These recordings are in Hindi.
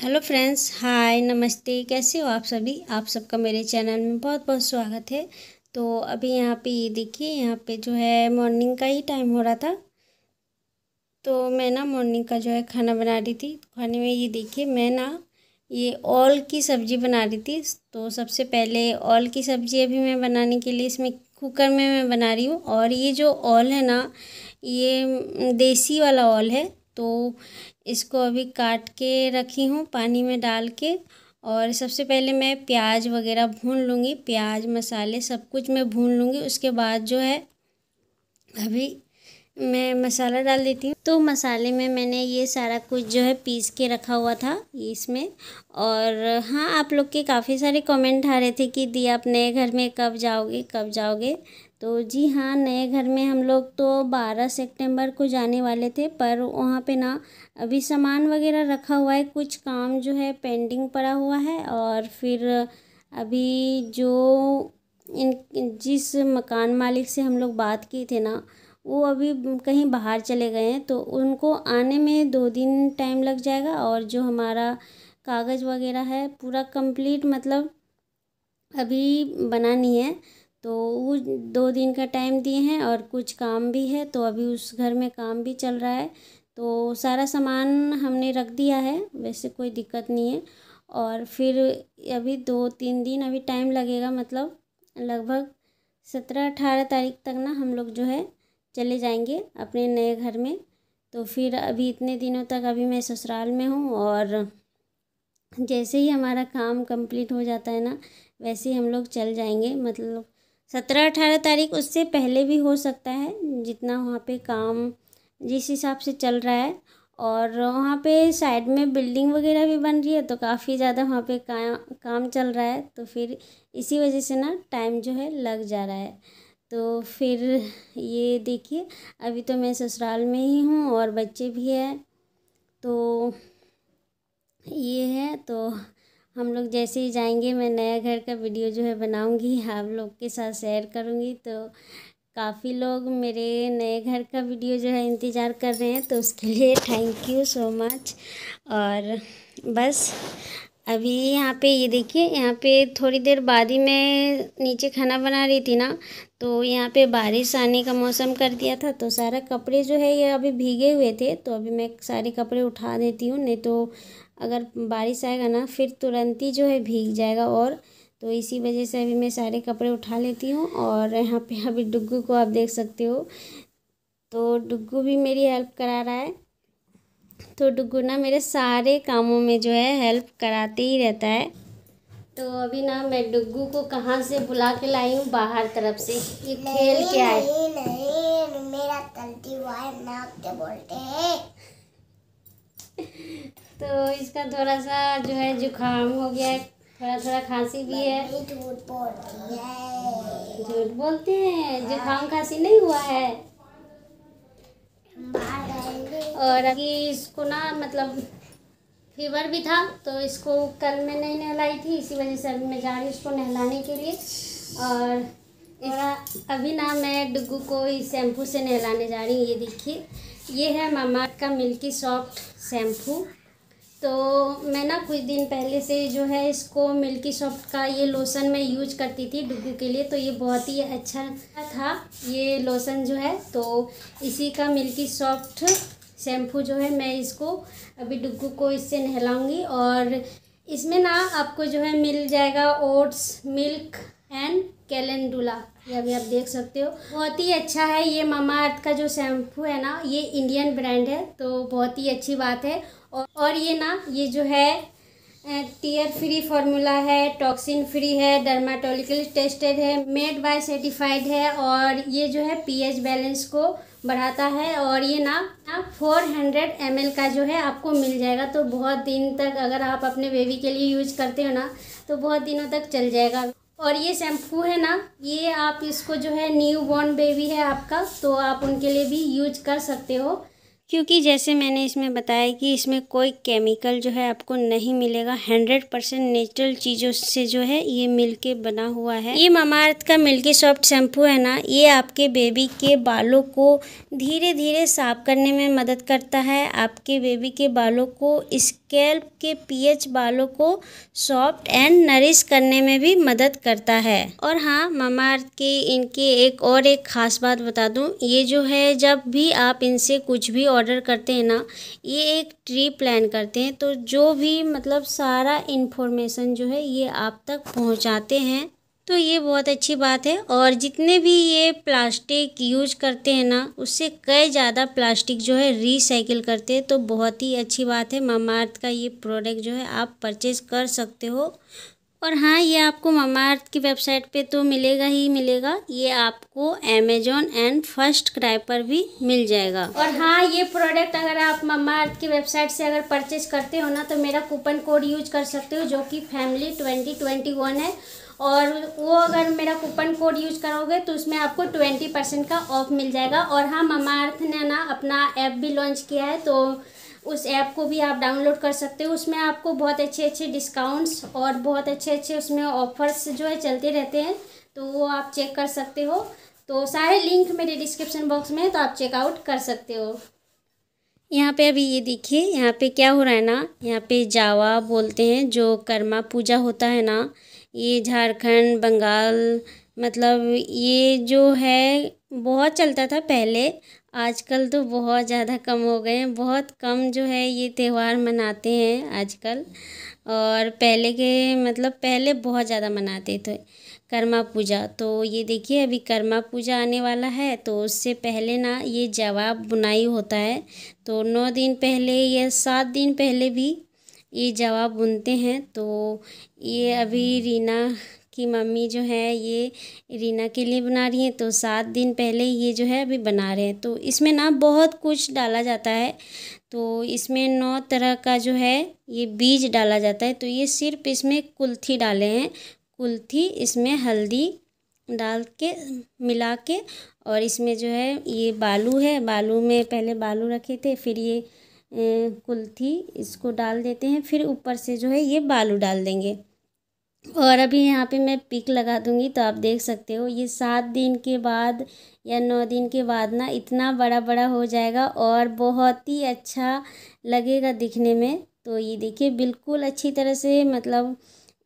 हेलो फ्रेंड्स हाय नमस्ते कैसे हो आप सभी आप सबका मेरे चैनल में बहुत बहुत स्वागत है तो अभी यहाँ पे ये देखिए यहाँ पे जो है मॉर्निंग का ही टाइम हो रहा था तो मैं ना मॉर्निंग का जो है खाना बना रही थी खाने में ये देखिए मैं ना ये ऑल की सब्ज़ी बना रही थी तो सबसे पहले ऑल की सब्ज़ी अभी मैं बनाने के लिए इसमें कुकर में मैं बना रही हूँ और ये जो ऑल है ना ये देसी वाला ऑल है तो इसको अभी काट के रखी हूँ पानी में डाल के और सबसे पहले मैं प्याज वगैरह भून लूँगी प्याज मसाले सब कुछ मैं भून लूँगी उसके बाद जो है अभी मैं मसाला डाल देती हूँ तो मसाले में मैंने ये सारा कुछ जो है पीस के रखा हुआ था इसमें और हाँ आप लोग के काफ़ी सारे कमेंट आ रहे थे कि दिया अपने घर में कब जाओगे कब जाओगे तो जी हाँ नए घर में हम लोग तो 12 सितंबर को जाने वाले थे पर वहाँ पे ना अभी सामान वगैरह रखा हुआ है कुछ काम जो है पेंडिंग पड़ा हुआ है और फिर अभी जो इन जिस मकान मालिक से हम लोग बात किए थे ना वो अभी कहीं बाहर चले गए हैं तो उनको आने में दो दिन टाइम लग जाएगा और जो हमारा कागज़ वगैरह है पूरा कंप्लीट मतलब अभी बना नहीं है तो वो दो दिन का टाइम दिए हैं और कुछ काम भी है तो अभी उस घर में काम भी चल रहा है तो सारा सामान हमने रख दिया है वैसे कोई दिक्कत नहीं है और फिर अभी दो तीन दिन अभी टाइम लगेगा मतलब लगभग सत्रह अठारह तारीख तक ना हम लोग जो है चले जाएंगे अपने नए घर में तो फिर अभी इतने दिनों तक अभी मैं ससुराल में हूँ और जैसे ही हमारा काम कंप्लीट हो जाता है ना वैसे ही हम लोग चल जाएंगे मतलब सत्रह अठारह तारीख उससे पहले भी हो सकता है जितना वहाँ पे काम जिस हिसाब से चल रहा है और वहाँ पे साइड में बिल्डिंग वगैरह भी बन रही है तो काफ़ी ज़्यादा वहाँ पे काम काम चल रहा है तो फिर इसी वजह से ना टाइम जो है लग जा रहा है तो फिर ये देखिए अभी तो मैं ससुराल में ही हूँ और बच्चे भी हैं तो ये है तो हम लोग जैसे ही जाएंगे मैं नया घर का वीडियो जो है बनाऊंगी आप लोग के साथ शेयर करूंगी तो काफ़ी लोग मेरे नए घर का वीडियो जो है इंतज़ार कर रहे हैं तो उसके लिए थैंक यू सो मच और बस अभी यहाँ पे ये देखिए यहाँ पे थोड़ी देर बाद ही मैं नीचे खाना बना रही थी ना तो यहाँ पे बारिश आने का मौसम कर दिया था तो सारा कपड़े जो है ये अभी भीगे हुए थे तो अभी मैं सारे कपड़े उठा देती हूँ नहीं तो अगर बारिश आएगा ना फिर तुरंत ही जो है भीग जाएगा और तो इसी वजह से अभी मैं सारे कपड़े उठा लेती हूँ और यहाँ पे अभी डुग्गू को आप देख सकते हो तो डुग्गू भी मेरी हेल्प करा रहा है तो ना मेरे सारे कामों में जो है हेल्प कराते ही रहता है तो अभी ना मैं डुगू को कहाँ से बुला के लाई हूँ बाहर तरफ से ये खेल के आए नहीं, नहीं, मेरा गलती हुआ है बोलते हैं तो इसका थोड़ा सा जो है जुकाम हो गया है थोड़ा थोड़ा खांसी भी है झूठ बोलती है झूठ बोलते हैं जुकाम खांसी नहीं हुआ है और अभी इसको ना मतलब फीवर भी था तो इसको कल मैं नहीं नहलाई थी इसी वजह से अभी मैं जा रही हूँ इसको नहलाने के लिए और अभी ना मैं डुगू को इस शैम्पू से नहलाने जा रही हूँ ये देखिए ये है मामा का मिल्की सॉफ्ट शैम्पू तो मैं ना कुछ दिन पहले से जो है इसको मिल्की सॉफ्ट का ये लोशन मैं यूज करती थी डुगू के लिए तो ये बहुत ही अच्छा था ये लोशन जो है तो इसी का मिल्की सॉफ्ट शैम्पू जो है मैं इसको अभी डुग्गू को इससे नहलाऊंगी और इसमें ना आपको जो है मिल जाएगा ओट्स मिल्क एंड कैलेंडुला ये अभी आप देख सकते हो बहुत ही अच्छा है ये मामा अर्थ का जो शैम्पू है ना ये इंडियन ब्रांड है तो बहुत ही अच्छी बात है और, और ये ना ये जो है टीयर फ्री फार्मूला है टॉक्सिन फ्री है डर्माटोलिकली टेस्टेड है मेड बाय सर्टिफाइड है और ये जो है पीएच बैलेंस को बढ़ाता है और ये ना आप फोर हंड्रेड एम का जो है आपको मिल जाएगा तो बहुत दिन तक अगर आप अपने बेबी के लिए यूज करते हो ना तो बहुत दिनों तक चल जाएगा और ये शैम्पू है ना ये आप इसको जो है न्यू बॉर्न बेबी है आपका तो आप उनके लिए भी यूज कर सकते हो क्योंकि जैसे मैंने इसमें बताया कि इसमें कोई केमिकल जो है आपको नहीं मिलेगा हंड्रेड परसेंट नेचुरल चीज़ों से जो है ये मिलके बना हुआ है ये ममाअर्थ का मिल्की सॉफ्ट शैम्पू है ना ये आपके बेबी के बालों को धीरे धीरे साफ करने में मदद करता है आपके बेबी के बालों को स्केल्प के पीएच बालों को सॉफ्ट एंड नरिश करने में भी मदद करता है और हाँ ममाअर्थ के इनके एक और एक ख़ास बात बता दूँ ये जो है जब भी आप इनसे कुछ भी ऑर्डर करते हैं ना ये एक ट्रिप प्लान करते हैं तो जो भी मतलब सारा इन्फॉर्मेशन जो है ये आप तक पहुंचाते हैं तो ये बहुत अच्छी बात है और जितने भी ये प्लास्टिक यूज करते हैं ना उससे कई ज़्यादा प्लास्टिक जो है रिसाइकिल करते हैं तो बहुत ही अच्छी बात है मामा अर्थ का ये प्रोडक्ट जो है आप परचेज़ कर सकते हो और हाँ ये आपको ममाअर्थ की वेबसाइट पे तो मिलेगा ही मिलेगा ये आपको अमेजोन एंड फर्स्ट क्राई पर भी मिल जाएगा और हाँ ये प्रोडक्ट अगर आप ममाअर्थ की वेबसाइट से अगर परचेज करते हो ना तो मेरा कूपन कोड यूज कर सकते हो जो कि फैमिली ट्वेंटी ट्वेंटी वन है और वो अगर मेरा कूपन कोड यूज करोगे तो उसमें आपको ट्वेंटी परसेंट का ऑफ मिल जाएगा और हाँ ममाअर्थ ने ना अपना ऐप भी लॉन्च किया है तो उस ऐप को भी आप डाउनलोड कर सकते हो उसमें आपको बहुत अच्छे अच्छे डिस्काउंट्स और बहुत अच्छे अच्छे उसमें ऑफर्स जो है चलते रहते हैं तो वो आप चेक कर सकते हो तो सारे लिंक मेरे डिस्क्रिप्शन बॉक्स में है तो आप चेकआउट कर सकते हो यहाँ पे अभी ये देखिए यहाँ पे क्या हो रहा है ना यहाँ पे जावा बोलते हैं जो कर्मा पूजा होता है ना ये झारखंड बंगाल मतलब ये जो है बहुत चलता था पहले आजकल तो बहुत ज़्यादा कम हो गए हैं बहुत कम जो है ये त्यौहार मनाते हैं आजकल और पहले के मतलब पहले बहुत ज़्यादा मनाते थे कर्मा पूजा तो ये देखिए अभी कर्मा पूजा आने वाला है तो उससे पहले ना ये जवाब बुनाई होता है तो नौ दिन पहले या सात दिन पहले भी ये जवाब बुनते हैं तो ये अभी रीना कि मम्मी जो है ये रीना के लिए बना रही हैं तो सात दिन पहले ये जो है अभी बना रहे हैं तो इसमें ना बहुत कुछ डाला जाता है तो इसमें नौ तरह का जो है ये बीज डाला जाता है तो ये सिर्फ इसमें कुल्थी डाले हैं कुल्थी इसमें हल्दी डाल के मिला के और इसमें जो है ये बालू है बालू में पहले बालू रखे थे फिर ये कुल्थी इसको डाल देते हैं फिर ऊपर से जो है ये बालू डाल देंगे और अभी यहाँ पे मैं पिक लगा दूँगी तो आप देख सकते हो ये सात दिन के बाद या नौ दिन के बाद ना इतना बड़ा बड़ा हो जाएगा और बहुत ही अच्छा लगेगा दिखने में तो ये देखिए बिल्कुल अच्छी तरह से मतलब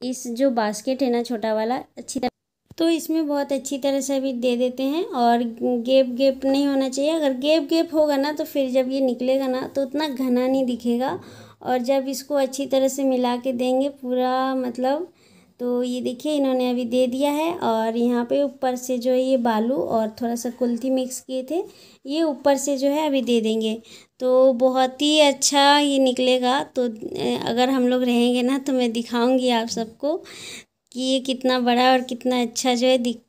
इस जो बास्केट है ना छोटा वाला अच्छी तरह तो इसमें बहुत अच्छी तरह से अभी दे देते हैं और गेप गेप नहीं होना चाहिए अगर गेप गेप होगा ना तो फिर जब ये निकलेगा ना तो उतना घना नहीं दिखेगा और जब इसको अच्छी तरह से मिला के देंगे पूरा मतलब तो ये देखिए इन्होंने अभी दे दिया है और यहाँ पे ऊपर से जो है ये बालू और थोड़ा सा कुल्थी मिक्स किए थे ये ऊपर से जो है अभी दे देंगे तो बहुत ही अच्छा ये निकलेगा तो अगर हम लोग रहेंगे ना तो मैं दिखाऊंगी आप सबको कि ये कितना बड़ा और कितना अच्छा जो है दिख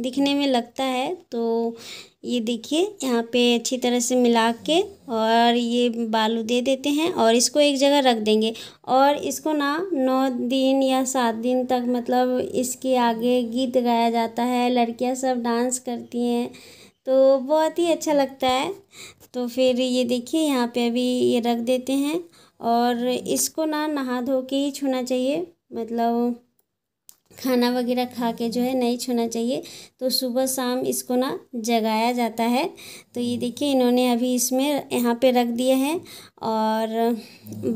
दिखने में लगता है तो ये देखिए यहाँ पे अच्छी तरह से मिला के और ये बालू दे देते हैं और इसको एक जगह रख देंगे और इसको ना नौ दिन या सात दिन तक मतलब इसके आगे गीत गाया जाता है लड़कियाँ सब डांस करती हैं तो बहुत ही अच्छा लगता है तो फिर ये देखिए यहाँ पे अभी ये रख देते हैं और इसको ना नहा धो के ही छूना चाहिए मतलब खाना वगैरह खा के जो है नहीं छूना चाहिए तो सुबह शाम इसको ना जगाया जाता है तो ये देखिए इन्होंने अभी इसमें यहाँ पे रख दिया है और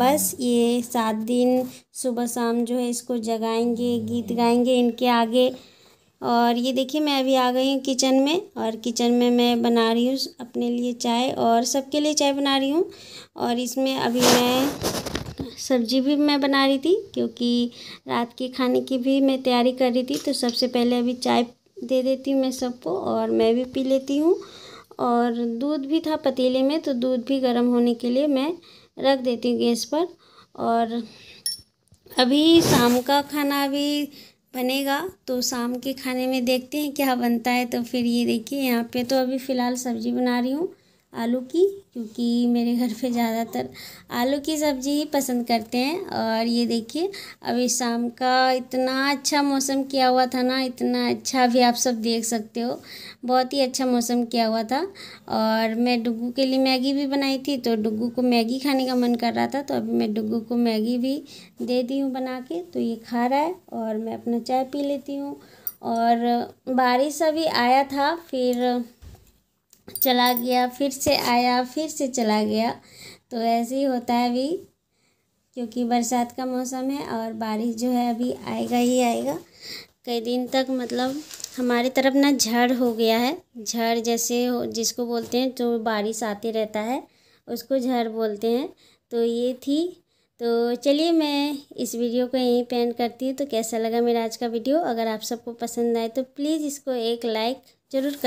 बस ये सात दिन सुबह शाम जो है इसको जगाएंगे गीत गाएंगे इनके आगे और ये देखिए मैं अभी आ गई हूँ किचन में और किचन में मैं बना रही हूँ अपने लिए चाय और सबके लिए चाय बना रही हूँ और इसमें अभी मैं सब्जी भी मैं बना रही थी क्योंकि रात के खाने की भी मैं तैयारी कर रही थी तो सबसे पहले अभी चाय दे देती हूँ मैं सबको और मैं भी पी लेती हूँ और दूध भी था पतीले में तो दूध भी गर्म होने के लिए मैं रख देती हूँ गैस पर और अभी शाम का खाना अभी बनेगा तो शाम के खाने में देखते हैं क्या बनता है तो फिर ये देखिए यहाँ पे तो अभी फ़िलहाल सब्ज़ी बना रही हूँ आलू की क्योंकि मेरे घर पे ज़्यादातर आलू की सब्ज़ी ही पसंद करते हैं और ये देखिए अभी शाम का इतना अच्छा मौसम किया हुआ था ना इतना अच्छा भी आप सब देख सकते हो बहुत ही अच्छा मौसम किया हुआ था और मैं डुगू के लिए मैगी भी बनाई थी तो डुगू को मैगी खाने का मन कर रहा था तो अभी मैं डुगू को मैगी भी दे दी हूँ बना के तो ये खा रहा है और मैं अपना चाय पी लेती हूँ और बारिश अभी आया था फिर चला गया फिर से आया फिर से चला गया तो ऐसे ही होता है अभी क्योंकि बरसात का मौसम है और बारिश जो है अभी आएगा ही आएगा कई दिन तक मतलब हमारी तरफ ना झड़ हो गया है झड़ जैसे जिसको बोलते हैं जो बारिश आते रहता है उसको झड़ बोलते हैं तो ये थी तो चलिए मैं इस वीडियो को यहीं पेंड करती हूँ तो कैसा लगा मेरा आज का वीडियो अगर आप सबको पसंद आए तो प्लीज़ इसको एक लाइक ज़रूर